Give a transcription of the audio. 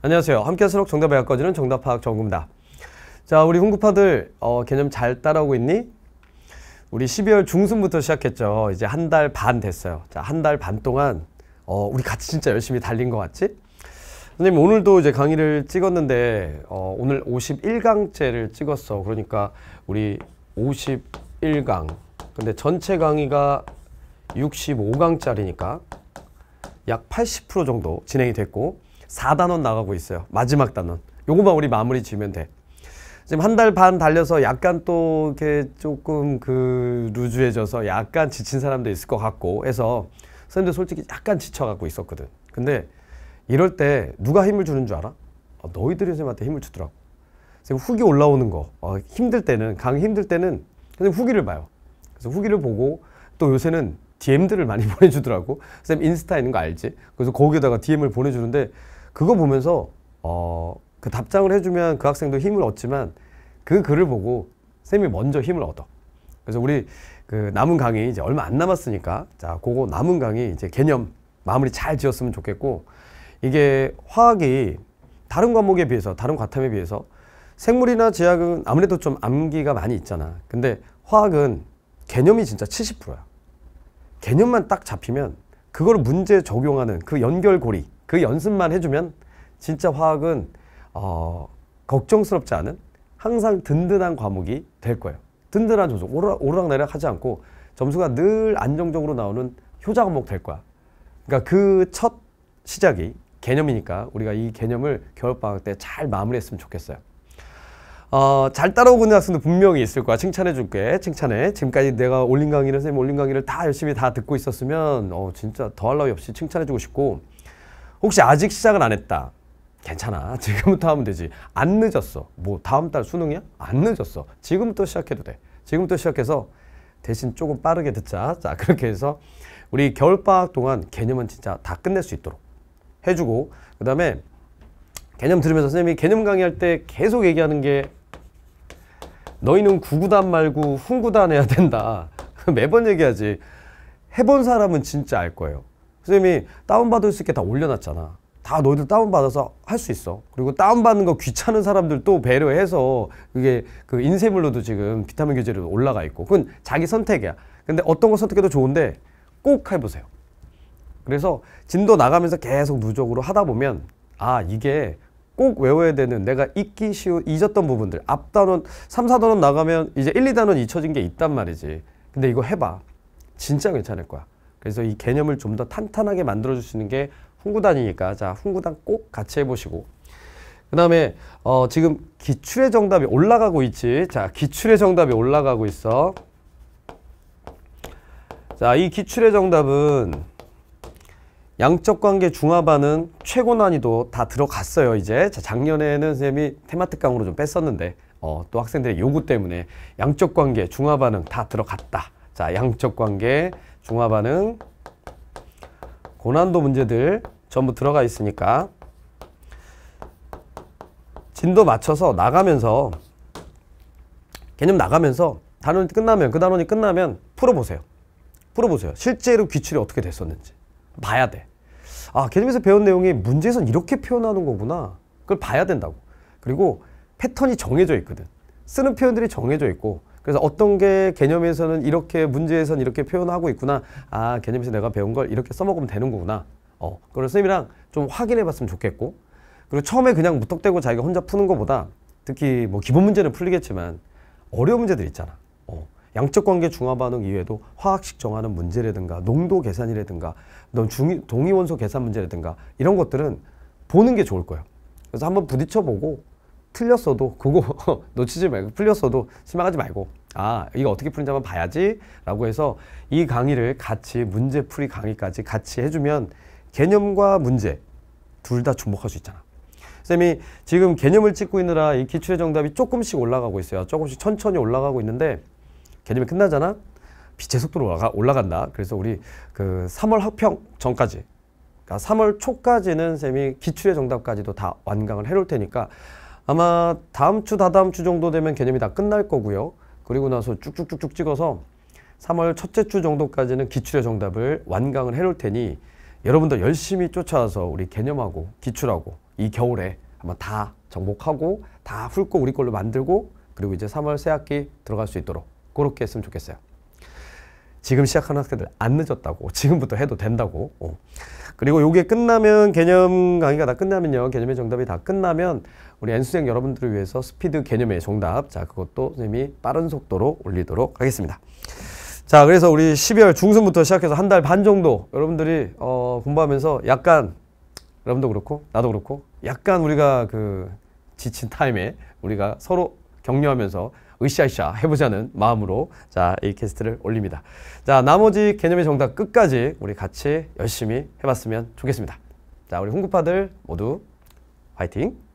안녕하세요. 함께수록 정답을 엮어주는 정답 파악 정구입니다. 자, 우리 홍구파들 어, 개념 잘 따라오고 있니? 우리 12월 중순부터 시작했죠. 이제 한 달 반 됐어요. 자, 한 달 반 동안 어, 우리 같이 진짜 열심히 달린 것 같지? 선생님 오늘도 이제 강의를 찍었는데 어, 오늘 51강째를 찍었어. 그러니까 우리 51강. 근데 전체 강의가 65강짜리니까 약 80% 정도 진행이 됐고 4단원 나가고 있어요. 마지막 단원. 요거만 우리 마무리 지으면 돼. 지금 한 달 반 달려서 약간 또 이렇게 조금 그 루즈해져서 약간 지친 사람도 있을 것 같고 해서 선생님도 솔직히 약간 지쳐갖고 있었거든. 근데 이럴 때 누가 힘을 주는 줄 알아? 어, 너희들이 선생님한테 힘을 주더라고. 선생님 후기 올라오는 거 어, 힘들 때는 강 힘들 때는 선생님 후기를 봐요. 그래서 후기를 보고 또 요새는 DM들을 많이 보내주더라고. 선생님 인스타 있는 거 알지? 그래서 거기다가 DM을 보내주는데 그거 보면서 어, 그 답장을 해주면 그 학생도 힘을 얻지만 그 글을 보고 쌤이 먼저 힘을 얻어. 그래서 우리 그 남은 강의 이제 얼마 안 남았으니까 자 그거 남은 강의 이제 개념 마무리 잘 지었으면 좋겠고 이게 화학이 다른 과목에 비해서 다른 과탐에 비해서 생물이나 지학은 아무래도 좀 암기가 많이 있잖아. 근데 화학은 개념이 진짜 70%야. 개념만 딱 잡히면 그걸 문제 적용하는 그 연결고리 그 연습만 해주면 진짜 화학은 어, 걱정스럽지 않은 항상 든든한 과목이 될 거예요. 든든한 점수 오르락, 오르락내리락 하지 않고 점수가 늘 안정적으로 나오는 효자 과목 될 거야. 그러니까 그 첫 시작이 개념이니까 우리가 이 개념을 겨울방학 때 잘 마무리했으면 좋겠어요. 어, 잘 따라오고 있는 학생도 분명히 있을 거야. 칭찬해 줄게. 칭찬해. 지금까지 내가 올린 강의를, 선생님 올린 강의를 다 열심히 다 듣고 있었으면, 어, 진짜 더할 나위 없이 칭찬해 주고 싶고, 혹시 아직 시작을안 했다. 괜찮아. 지금부터 하면 되지. 안 늦었어. 뭐 다음 달 수능이야? 안 늦었어. 지금부터 시작해도 돼. 지금부터 시작해서 대신 조금 빠르게 듣자. 자 그렇게 해서 우리 겨울방학 동안 개념은 진짜 다 끝낼 수 있도록 해주고 그 다음에 개념 들으면서 선생님이 개념 강의할 때 계속 얘기하는 게 너희는 구구단 말고 훈구단 해야 된다. 매번 얘기하지. 해본 사람은 진짜 알 거예요. 선생님이 다운받을 수 있게 다 올려놨잖아. 다 너희들 다운받아서 할 수 있어. 그리고 다운받는 거 귀찮은 사람들도 배려해서 그게 그 인쇄물로도 지금 비타민 교재로 올라가 있고 그건 자기 선택이야. 근데 어떤 거 선택해도 좋은데 꼭 해보세요. 그래서 진도 나가면서 계속 누적으로 하다 보면 아 이게 꼭 외워야 되는 내가 잊기 쉬운 잊었던 부분들 앞단원 3, 4단원 나가면 이제 1, 2단원 잊혀진 게 있단 말이지. 근데 이거 해봐. 진짜 괜찮을 거야. 그래서 이 개념을 좀 더 탄탄하게 만들어 주시는 게 훈구단이니까 자 훈구단 꼭 같이 해보시고 그 다음에 어, 지금 기출의 정답이 올라가고 있지 자 기출의 정답이 올라가고 있어 자 이 기출의 정답은 양적관계 중화반은 최고 난이도 다 들어갔어요 이제 자, 작년에는 선생님이 테마틱 강으로 좀 뺐었는데 어, 또 학생들의 요구 때문에 양적관계 중화반응 다 들어갔다 자, 양적 관계, 중화 반응, 고난도 문제들 전부 들어가 있으니까 진도 맞춰서 나가면서 개념 나가면서 단원이 끝나면 그 단원이 끝나면 풀어보세요. 풀어보세요. 실제로 기출이 어떻게 됐었는지 봐야 돼. 아 개념에서 배운 내용이 문제에선 이렇게 표현하는 거구나. 그걸 봐야 된다고. 그리고 패턴이 정해져 있거든. 쓰는 표현들이 정해져 있고 그래서 어떤 게 개념에서는 이렇게 문제에서는 이렇게 표현하고 있구나. 아 개념에서 내가 배운 걸 이렇게 써먹으면 되는 거구나. 어 그걸 선생님이랑 좀 확인해봤으면 좋겠고 그리고 처음에 그냥 무턱대고 자기가 혼자 푸는 것보다 특히 뭐 기본 문제는 풀리겠지만 어려운 문제들 있잖아. 어. 양적 관계 중화 반응 이외에도 화학식 정하는 문제라든가 농도 계산이라든가 중 동위 원소 계산 문제라든가 이런 것들은 보는 게 좋을 거예요. 그래서 한번 부딪혀 보고 틀렸어도 그거 놓치지 말고 풀렸어도 실망하지 말고 아 이거 어떻게 푸는지 한번 봐야지 라고 해서 이 강의를 같이 문제풀이 강의까지 같이 해주면 개념과 문제 둘 다 주목할 수 있잖아 쌤이 지금 개념을 찍고 있느라 이 기출의 정답이 조금씩 올라가고 있어요 조금씩 천천히 올라가고 있는데 개념이 끝나잖아 빛의 속도로 올라가, 올라간다 그래서 우리 그 3월 학평 전까지 그러니까 3월 초까지는 쌤이 기출의 정답까지도 다 완강을 해놓을 테니까 아마 다음 주 다다음 주 정도 되면 개념이 다 끝날 거고요 그리고 나서 쭉쭉쭉쭉 찍어서 3월 첫째 주 정도까지는 기출의 정답을 완강을 해놓을 테니 여러분들 열심히 쫓아와서 우리 개념하고 기출하고 이 겨울에 아마 다 정복하고 다 훑고 우리 걸로 만들고 그리고 이제 3월 새 학기 들어갈 수 있도록 그렇게 했으면 좋겠어요. 지금 시작하는 학생들 안 늦었다고 지금부터 해도 된다고 어. 그리고 요게 끝나면 개념 강의가 다 끝나면요 개념의 정답이 다 끝나면 우리 N수생 여러분들을 위해서 스피드 개념의 정답 자 그것도 선생님이 빠른 속도로 올리도록 하겠습니다 자 그래서 우리 12월 중순부터 시작해서 한 달 반 정도 여러분들이 어, 공부하면서 약간 여러분도 그렇고 나도 그렇고 약간 우리가 그 지친 타임에 우리가 서로 격려하면서 으쌰으쌰 해보자는 마음으로 자, 이 캐스트를 올립니다. 자, 나머지 개념의 정답 끝까지 우리 같이 열심히 해봤으면 좋겠습니다. 자, 우리 홍구파들 모두 화이팅!